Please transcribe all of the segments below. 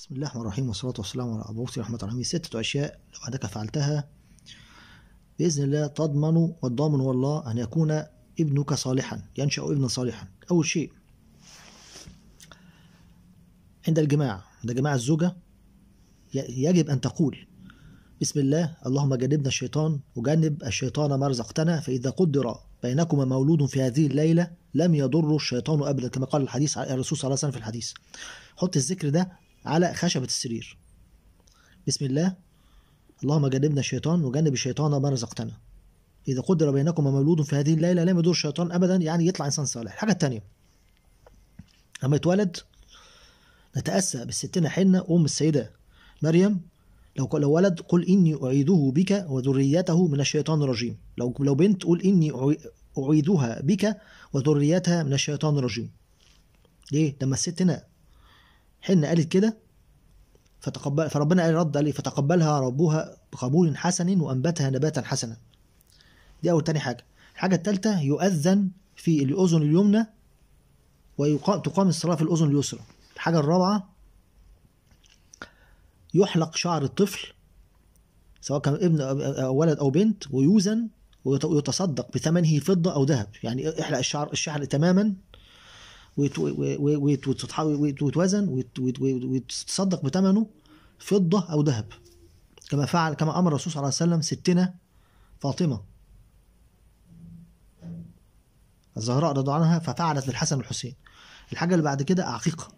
بسم الله الرحمن الرحيم والصلاة والسلام على أبوس رحمة الرحيم ستة أشياء لو عندك فعلتها بإذن الله تضمن والضامن والله أن يكون ابنك صالحا ينشأ ابنا صالحا أول شيء عند الجماعة عند جماعة الزوجة يجب أن تقول بسم الله اللهم جنبنا الشيطان وجنب الشيطان ما رزقتنا فإذا قدر بينكما مولود في هذه الليلة لم يضر الشيطان أبدا كما قال الحديث الرسول صلى الله عليه وسلم في الحديث حط الذكر ده على خشبة السرير بسم الله اللهم جنبنا الشيطان وجنب الشيطان ما رزقتنا إذا قدر بينكما مولود في هذه الليلة لم يدور الشيطان أبدا يعني يطلع إنسان صالح الحاجة التانية لما يتولد نتأسى بالستنا حنة أم السيدة مريم لو لو ولد قل إني أعيده بك وذريته من الشيطان الرجيم لو لو بنت قل إني أعيدها بك وذريتها من الشيطان الرجيم ليه لما الستنا حنة قالت كده فتقبل فربنا قال رد عليه فتقبلها ربها بقبول حسن وأنبتها نباتا حسنا دي أول تاني حاجة الحاجة الثالثه يؤذن في الأذن اليمنى ويقام تقام الصلاة في الأذن اليسرى الحاجة الرابعة يحلق شعر الطفل سواء كان ابن أو ولد أو بنت ويوزن ويتصدق بثمنه فضة أو ذهب يعني احلق الشعر الشعر تماما وتتوازن ويتصدق بثمنه فضة أو ذهب كما فعل كما أمر الرسول صلى الله عليه وسلم ستنا فاطمة الزهراء رضي عنها ففعلت للحسن والحسين الحاجة اللي بعد كده عقيقة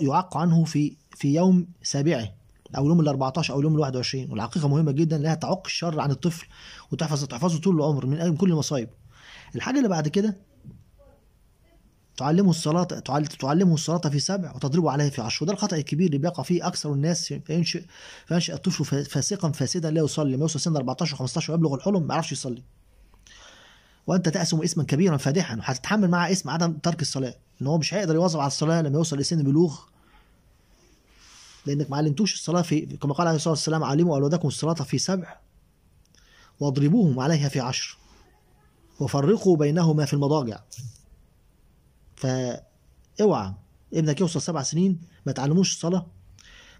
يعق عنه في في يوم سابعه او يوم ال 14 او يوم ال 21 والعقيقه مهمه جدا لها تعق الشر عن الطفل وتحفظ تحفظه طول العمر من كل المصايب الحاجه اللي بعد كده تعلمه الصلاة تعلمه الصلاة في سبع وتضربه عليه في عشر وده الخطأ الكبير اللي بيقع فيه أكثر الناس فينشئ فينشئ الطفل فاسقا فاسدا لا يصلي ما يوصل سن 14 15 ويبلغ الحلم ما يعرفش يصلي وأنت تأسم اسما كبيرا فادحا وهتتحمل معاه اسم عدم ترك الصلاة إن هو مش هيقدر يواظب على الصلاة لما يوصل لسن البلوغ لأنك ما علمتوش الصلاة في كما قال عليه الصلاة والسلام علموا أولادكم الصلاة في سبع واضربوهم عليها في عشر وفرقوا بينهما في المضاجع فاوعى ابنك يوصل سبع سنين ما تعلموش الصلاه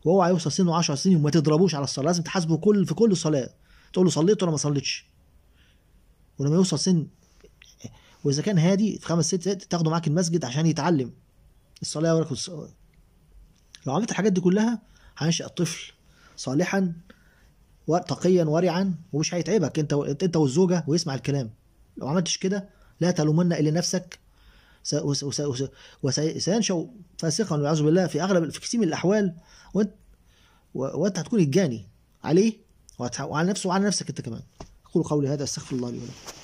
واوعى يوصل سنه 10 سنين وما تضربوش على الصلاه لازم تحاسبه كل في كل صلاه تقول له صليت ولا ما صليتش ولما يوصل سن واذا كان هادي في خمس ست تاخده معاك المسجد عشان يتعلم الصلاه وراك الصلاه لو عملت الحاجات دي كلها هنشا الطفل صالحا وتقيا ورعا ومش هيتعبك انت انت والزوجه ويسمع الكلام لو عملتش كده لا تلومن الا نفسك وسينشأ فاسقا والعياذ بالله في أغلب في كثير من الأحوال وأنت وأنت هتكون الجاني عليه وعلى نفسه وعلى نفسك أنت كمان أقول قولي هذا أستغفر الله لي ولكم